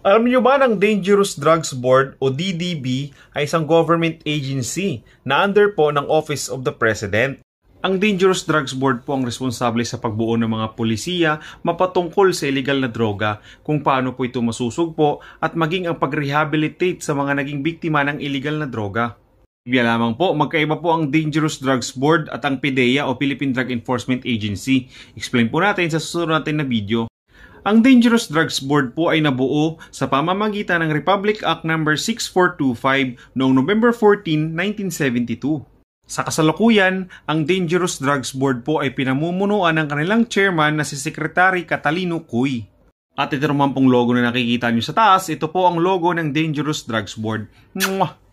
Alam niyo ba ng Dangerous Drugs Board o DDB ay isang government agency na under po ng Office of the President? Ang Dangerous Drugs Board po ang responsable sa pagbuo ng mga polisiya mapatungkol sa illegal na droga, kung paano po ito masusugpo at maging ang pag-rehabilitate sa mga naging biktima ng illegal na droga. Ibig lamang po, magkaiba po ang Dangerous Drugs Board at ang PDEA o Philippine Drug Enforcement Agency. Explain po natin sa susunod natin na video. Ang Dangerous Drugs Board po ay nabuo sa pamamagitan ng Republic Act No. 6425 noong November 14, 1972. Sa kasalukuyan, ang Dangerous Drugs Board po ay pinamumunuan ng kanilang chairman na si Secretary Catalino Cuy. At ito naman pong logo na nakikita nyo sa taas, ito po ang logo ng Dangerous Drugs Board. Mwah!